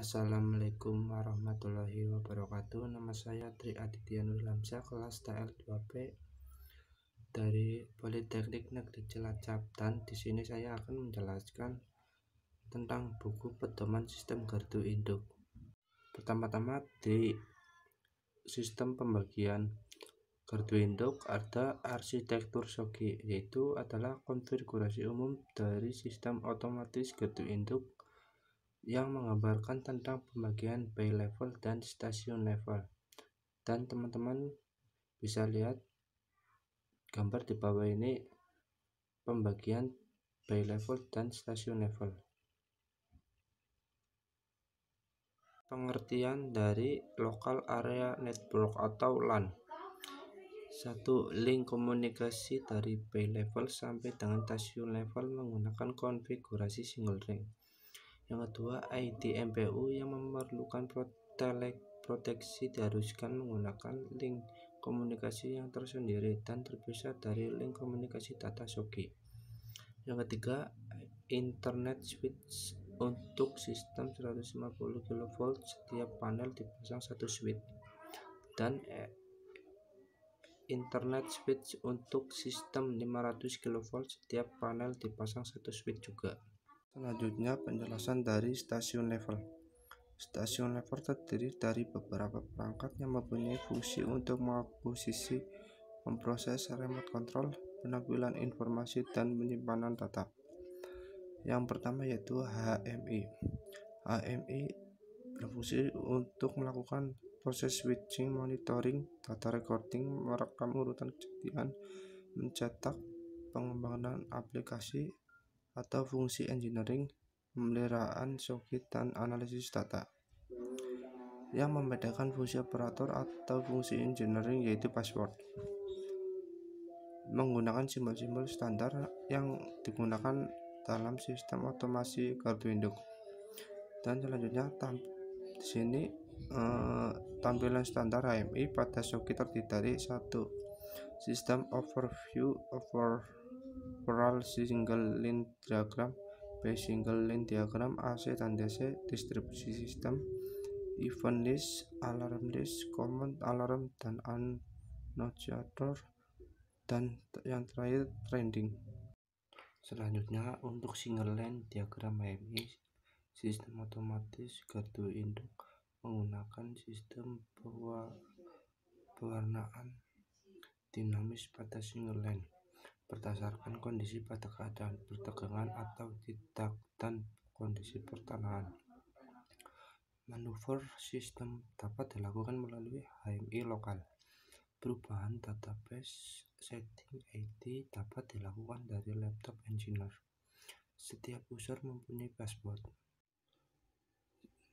Assalamualaikum warahmatullahi wabarakatuh Nama saya Tri Aditya Nurlamsa Kelas TL2P Dari Politeknik Negeri Cilacap Dan di sini saya akan menjelaskan Tentang buku pedoman sistem gardu induk Pertama-tama di sistem pembagian gardu induk ada arsitektur SOGI yaitu adalah konfigurasi umum dari sistem otomatis gardu induk yang mengabarkan tentang pembagian bay level dan stasiun level dan teman-teman bisa lihat gambar di bawah ini pembagian bay level dan stasiun level pengertian dari local area network atau LAN satu Link komunikasi dari bay level sampai dengan stasiun level menggunakan konfigurasi single ring yang kedua MPU yang memerlukan proteksi diharuskan menggunakan link komunikasi yang tersendiri dan terpisah dari link komunikasi tata SOGI. yang ketiga internet switch untuk sistem 150 kV setiap panel dipasang satu switch dan eh, internet switch untuk sistem 500 kV setiap panel dipasang satu switch juga Selanjutnya penjelasan dari stasiun level. Stasiun level terdiri dari beberapa perangkat yang mempunyai fungsi untuk mengakuisisi, memproses remote control, penampilan informasi dan penyimpanan data. Yang pertama yaitu HMI. HMI berfungsi untuk melakukan proses switching, monitoring, data recording, merekam urutan kejadian, mencetak pengembangan aplikasi, atau fungsi engineering pemeliharaan soket dan analisis data. Yang membedakan fungsi operator atau fungsi engineering yaitu password. Menggunakan simbol-simbol standar yang digunakan dalam sistem otomasi kartu induk. Dan selanjutnya di sini eh, tampilan standar HMI pada soket terdiri dari satu sistem overview over Peral single line diagram B single line diagram AC dan DC distribusi sistem event list alarm list command alarm dan annunciator dan yang terakhir trending selanjutnya untuk single line diagram ini sistem otomatis gardu induk menggunakan sistem pewarnaan dinamis pada single line berdasarkan kondisi pada keadaan perdagangan atau tidak dan kondisi pertanahan. Manuver sistem dapat dilakukan melalui HMI lokal. Perubahan database setting IT dapat dilakukan dari laptop engineer. Setiap user mempunyai password.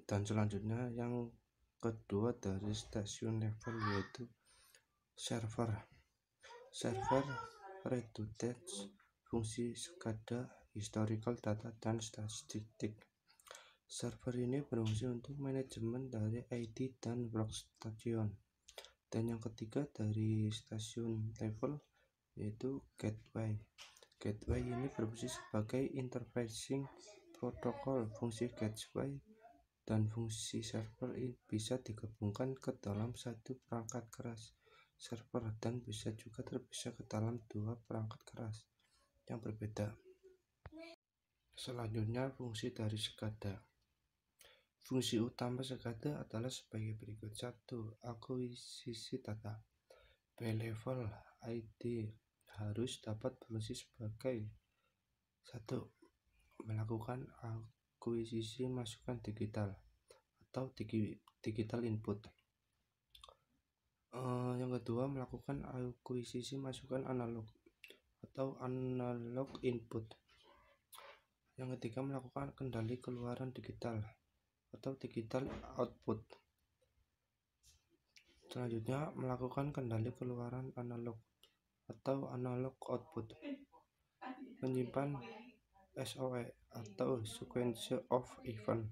Dan selanjutnya yang kedua dari stasiun level yaitu server. Server read to fungsi sekadar historical data dan statistik server ini berfungsi untuk manajemen dari ID dan workstation dan yang ketiga dari stasiun level yaitu gateway gateway ini berfungsi sebagai interfacing protokol fungsi gateway dan fungsi server ini bisa digabungkan ke dalam satu perangkat keras server dan bisa juga terpisah ke dalam dua perangkat keras yang berbeda. Selanjutnya fungsi dari SCADA. Fungsi utama SCADA adalah sebagai berikut. satu, Akuisisi data. B-level ID harus dapat berfungsi sebagai satu Melakukan akuisisi masukan digital atau digital input Eh, yang kedua, melakukan akuisisi masukan analog atau analog input. Yang ketiga, melakukan kendali keluaran digital atau digital output. Selanjutnya, melakukan kendali keluaran analog atau analog output. Menyimpan SOE atau sequence of event.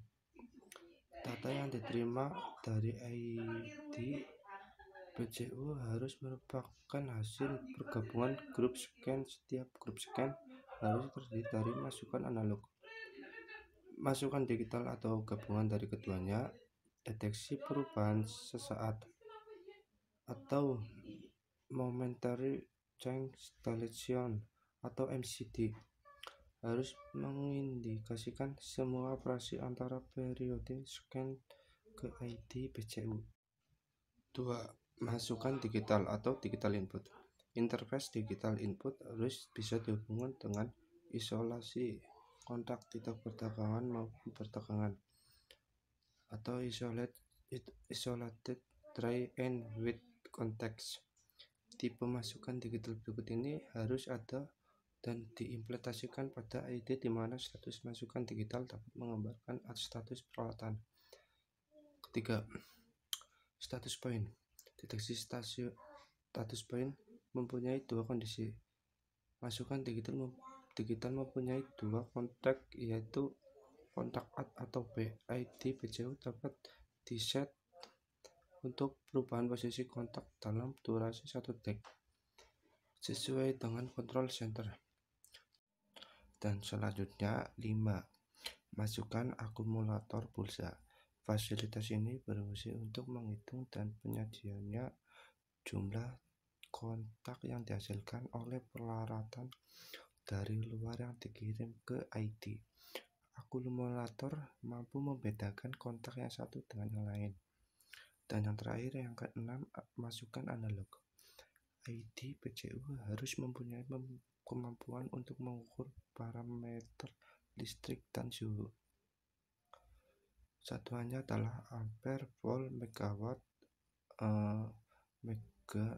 Data yang diterima dari ID BCU harus merupakan hasil pergabungan grup scan. Setiap grup scan harus terdiri dari masukan analog, masukan digital atau gabungan dari keduanya, deteksi perubahan sesaat atau momentary change deletion atau MCD harus mengindikasikan semua operasi antara periode scan ke ID BCU. 2 masukan digital atau digital input. Interface digital input harus bisa dihubungkan dengan isolasi kontak tidak pertegangan maupun pertegangan atau isolated isolated dry and with context. Tipe masukan digital berikut ini harus ada dan diimplementasikan pada ID di mana status masukan digital dapat menggambarkan status peralatan. Ketiga, status point. Deteksi stasiun status point mempunyai dua kondisi. Masukan digital mem digital mempunyai dua kontak yaitu kontak at atau BID BCU dapat di-set untuk perubahan posisi kontak dalam durasi satu detik sesuai dengan kontrol center. Dan selanjutnya 5. Masukkan akumulator pulsa. Fasilitas ini berfungsi untuk menghitung dan penyajiannya jumlah kontak yang dihasilkan oleh peralatan dari luar yang dikirim ke ID. Akumulator mampu membedakan kontak yang satu dengan yang lain. Dan yang terakhir yang keenam, masukan analog. ID PCU harus mempunyai kemampuan untuk mengukur parameter listrik dan suhu. Satuannya adalah ampere, volt, megawatt, uh, eh, mega,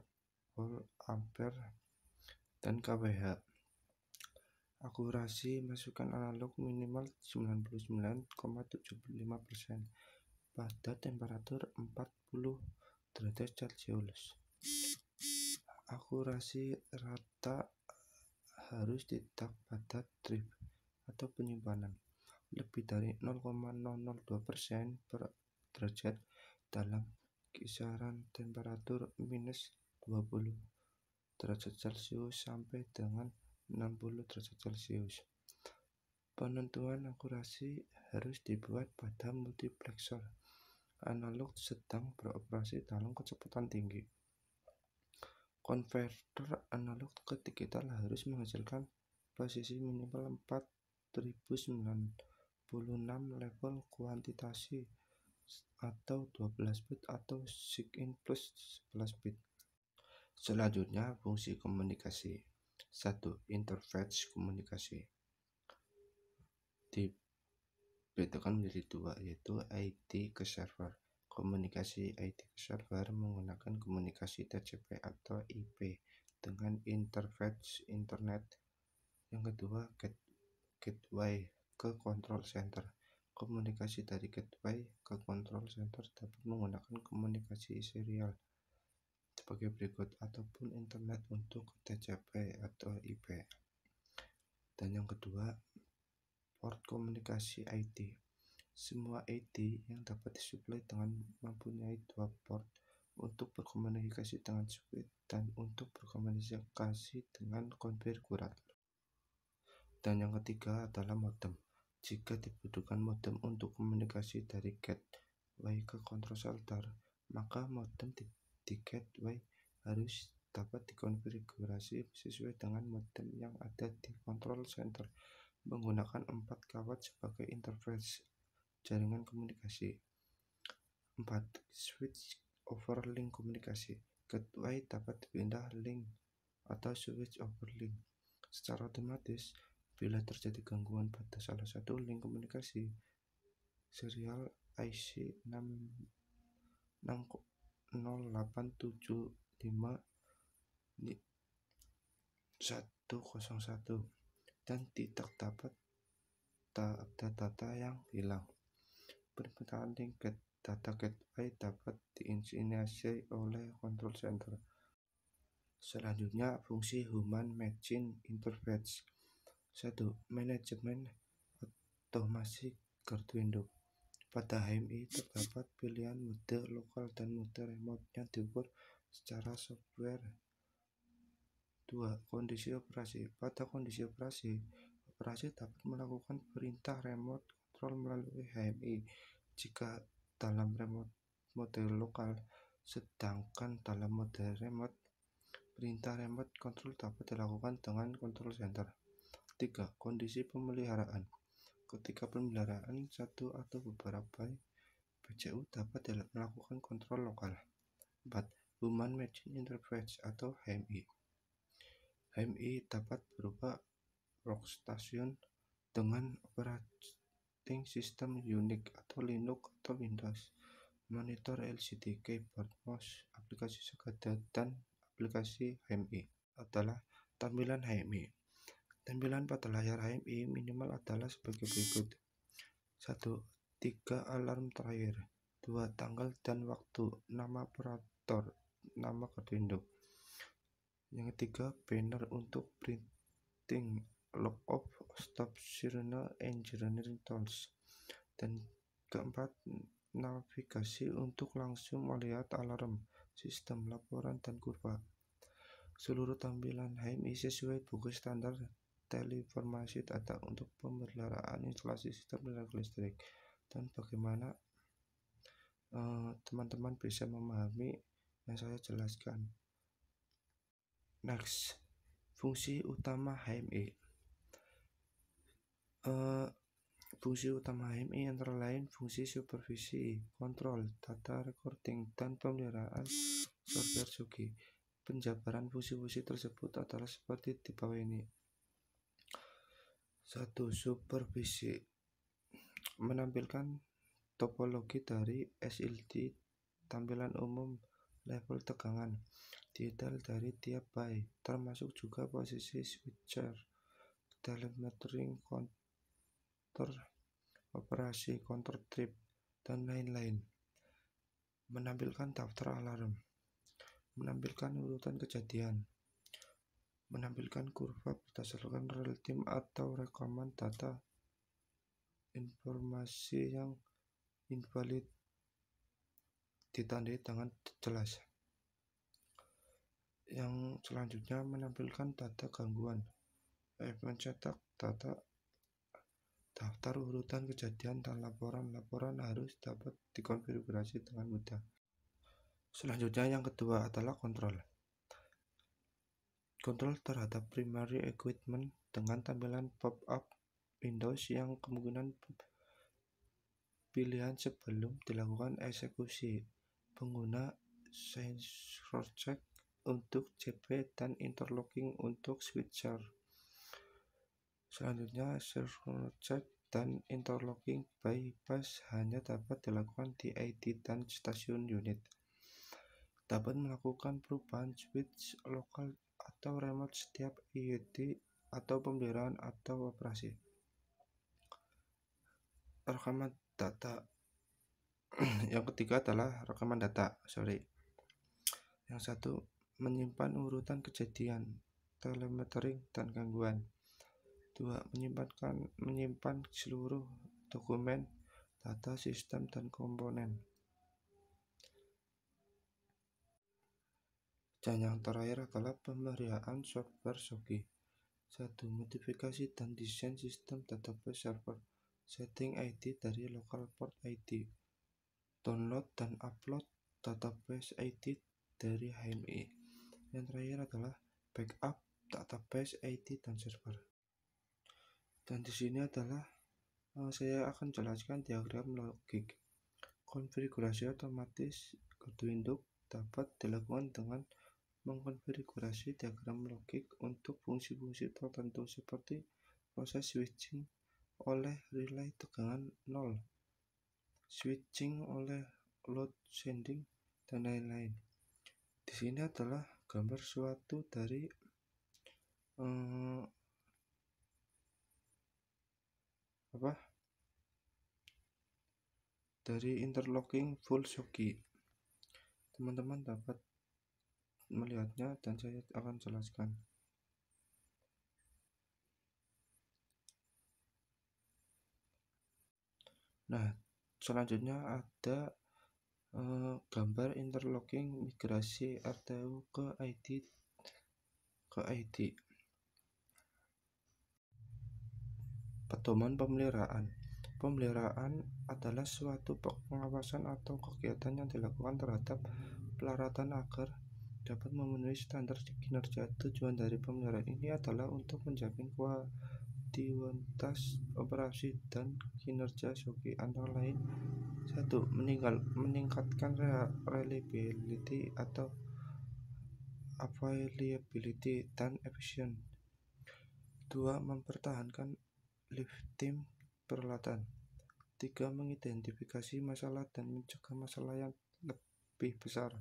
volt, ampere, dan kWh. Akurasi masukan analog minimal 99,75% pada temperatur 40 derajat Celcius. Akurasi rata harus tidak pada trip atau penyimpanan lebih dari 0,002 persen per derajat dalam kisaran temperatur minus 20 derajat celcius sampai dengan 60 derajat celcius penentuan akurasi harus dibuat pada multiplexer analog sedang beroperasi dalam kecepatan tinggi konverter analog ke digital harus menghasilkan posisi minimal 4009 26 level kuantitasi atau 12 bit atau sig in plus 11 bit. Selanjutnya fungsi komunikasi. 1. Interface komunikasi. Dibedakan menjadi dua yaitu IT ke server. Komunikasi IT ke server menggunakan komunikasi TCP atau IP dengan interface internet. Yang kedua, gateway ke control center. Komunikasi dari gateway ke control center dapat menggunakan komunikasi serial sebagai berikut ataupun internet untuk TCP atau IP. Dan yang kedua, port komunikasi IT. Semua IT yang dapat disuplai dengan mempunyai dua port untuk berkomunikasi dengan switch dan untuk berkomunikasi dengan konfigurator. Dan yang ketiga adalah modem. Jika dibutuhkan modem untuk komunikasi dari gateway ke control shelter, maka modem di, di gateway harus dapat dikonfigurasi sesuai dengan modem yang ada di control center menggunakan empat kawat sebagai interface jaringan komunikasi. 4. Switch over link komunikasi. Gateway dapat dipindah link atau switch over link secara otomatis Bila terjadi gangguan pada salah satu link komunikasi, serial IC 60875 101 dan tidak dapat data data yang hilang. Permintaan link ke data gateway dapat diinisiasi oleh control center. Selanjutnya, fungsi human machine interface satu, Manajemen otomasi kartu induk Pada HMI terdapat pilihan mode lokal dan mode remote yang diukur secara software Dua, Kondisi operasi Pada kondisi operasi, operasi dapat melakukan perintah remote control melalui HMI jika dalam remote mode lokal sedangkan dalam mode remote perintah remote control dapat dilakukan dengan control center 3. Kondisi pemeliharaan Ketika pemeliharaan satu atau beberapa BCU dapat melakukan kontrol lokal. 4. Human Machine Interface atau HMI HMI dapat berupa workstation dengan operating system Unix atau Linux atau Windows, monitor LCD, keyboard, mouse, aplikasi sekadar, dan aplikasi HMI adalah tampilan HMI. Tampilan pada layar HMI minimal adalah sebagai berikut. 1. 3 alarm terakhir. 2. Tanggal dan waktu. Nama operator. Nama kartu induk. Yang ketiga, banner untuk printing log off stop sirena engineering tools. Dan keempat, navigasi untuk langsung melihat alarm, sistem laporan dan kurva. Seluruh tampilan HMI sesuai buku standar teleinformasi data untuk pemeliharaan instalasi sistem tenaga listrik dan bagaimana eh, teman-teman uh, bisa memahami yang saya jelaskan. Next, fungsi utama HMI Uh, eh, fungsi utama HMI antara lain fungsi supervisi, kontrol, data recording, dan pemeliharaan software Sugi. Penjabaran fungsi-fungsi tersebut adalah seperti di bawah ini. Satu supervisi menampilkan topologi dari SLT tampilan umum level tegangan detail dari tiap bay termasuk juga posisi switcher dalam metering counter operasi konter trip dan lain-lain menampilkan daftar alarm menampilkan urutan kejadian menampilkan kurva berdasarkan real time atau rekaman data informasi yang invalid ditandai dengan jelas yang selanjutnya menampilkan data gangguan eh, mencetak data daftar urutan kejadian dan laporan-laporan harus dapat dikonfigurasi dengan mudah selanjutnya yang kedua adalah kontrol kontrol terhadap primary equipment dengan tampilan pop-up Windows yang kemungkinan pilihan sebelum dilakukan eksekusi. Pengguna sensor check untuk CP dan interlocking untuk switcher. Selanjutnya, sensor check dan interlocking bypass hanya dapat dilakukan di ID dan stasiun unit. Dapat melakukan perubahan switch lokal atau remote setiap IUD atau pemeliharaan atau operasi. Rekaman data. yang ketiga adalah rekaman data, sorry. Yang satu, menyimpan urutan kejadian, telemetering dan gangguan. Dua, menyimpankan menyimpan seluruh dokumen, data, sistem dan komponen. Dan yang terakhir adalah pemeliharaan software sogi, satu Modifikasi dan desain sistem database server. Setting ID dari local port ID. Download dan upload database ID dari HMI. Yang terakhir adalah backup database ID dan server. Dan di sini adalah eh, saya akan jelaskan diagram logik. Konfigurasi otomatis induk dapat dilakukan dengan mengkonfigurasi diagram logik untuk fungsi-fungsi tertentu seperti proses switching oleh relay tegangan 0, switching oleh load sending, dan lain-lain. Di sini adalah gambar suatu dari eh, apa? Dari interlocking full shoki. Teman-teman dapat melihatnya dan saya akan jelaskan. Nah, selanjutnya ada eh, gambar interlocking migrasi RTU ke ID ke ID. Pedoman pemeliharaan. Pemeliharaan adalah suatu pengawasan atau kegiatan yang dilakukan terhadap pelaratan agar dapat memenuhi standar kinerja. Tujuan dari pemeliharaan ini adalah untuk menjamin kualitas operasi dan kinerja joki antara lain satu meninggal meningkatkan reliability atau availability dan efisien. Dua, mempertahankan lift tim peralatan. Tiga, mengidentifikasi masalah dan mencegah masalah yang lebih besar.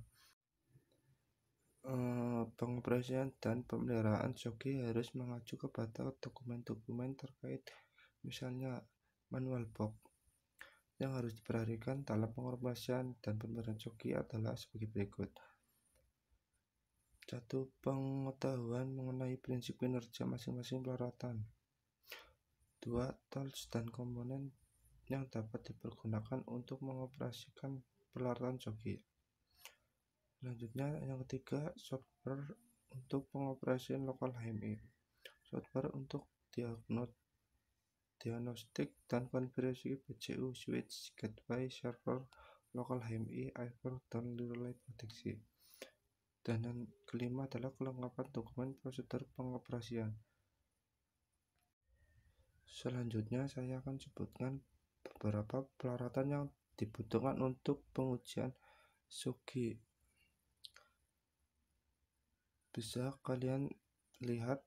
Eh, pengoperasian dan pemeliharaan joki harus mengacu kepada dokumen-dokumen terkait misalnya manual box yang harus diperhatikan dalam pengoperasian dan pemeliharaan joki adalah sebagai berikut satu pengetahuan mengenai prinsip kinerja masing-masing peralatan dua tools dan komponen yang dapat dipergunakan untuk mengoperasikan peralatan joki Selanjutnya yang ketiga software untuk pengoperasian lokal HMI. Software untuk diagnostik diagnostik dan konfigurasi PCU switch gateway server lokal HMI Iver dan relay proteksi. Dan yang kelima adalah kelengkapan dokumen prosedur pengoperasian. Selanjutnya saya akan sebutkan beberapa peralatan yang dibutuhkan untuk pengujian SOGI bisa kalian lihat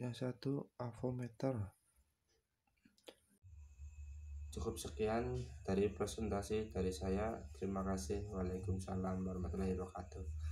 yang satu avometer cukup sekian dari presentasi dari saya terima kasih waalaikumsalam warahmatullahi wabarakatuh